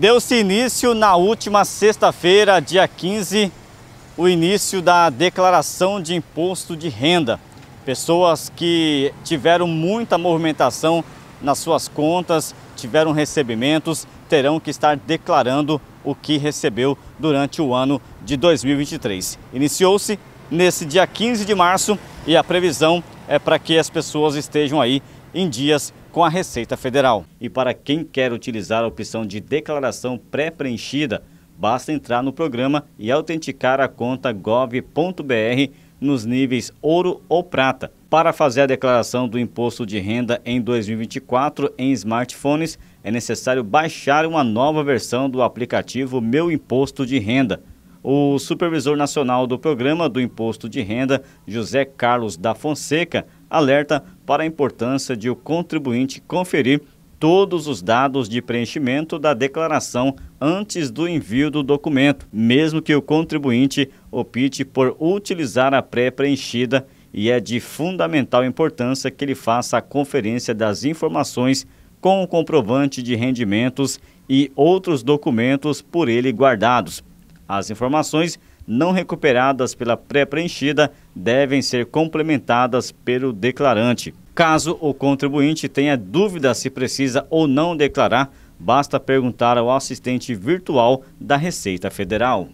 Deu-se início na última sexta-feira, dia 15, o início da declaração de imposto de renda. Pessoas que tiveram muita movimentação nas suas contas, tiveram recebimentos, terão que estar declarando o que recebeu durante o ano de 2023. Iniciou-se nesse dia 15 de março e a previsão é para que as pessoas estejam aí em dias com a Receita Federal. E para quem quer utilizar a opção de declaração pré-preenchida, basta entrar no programa e autenticar a conta gov.br nos níveis ouro ou prata. Para fazer a declaração do imposto de renda em 2024 em smartphones, é necessário baixar uma nova versão do aplicativo Meu Imposto de Renda. O supervisor nacional do programa do Imposto de Renda, José Carlos da Fonseca, alerta para a importância de o contribuinte conferir todos os dados de preenchimento da declaração antes do envio do documento, mesmo que o contribuinte opte por utilizar a pré-preenchida, e é de fundamental importância que ele faça a conferência das informações com o comprovante de rendimentos e outros documentos por ele guardados. As informações não recuperadas pela pré-preenchida devem ser complementadas pelo declarante. Caso o contribuinte tenha dúvida se precisa ou não declarar, basta perguntar ao assistente virtual da Receita Federal.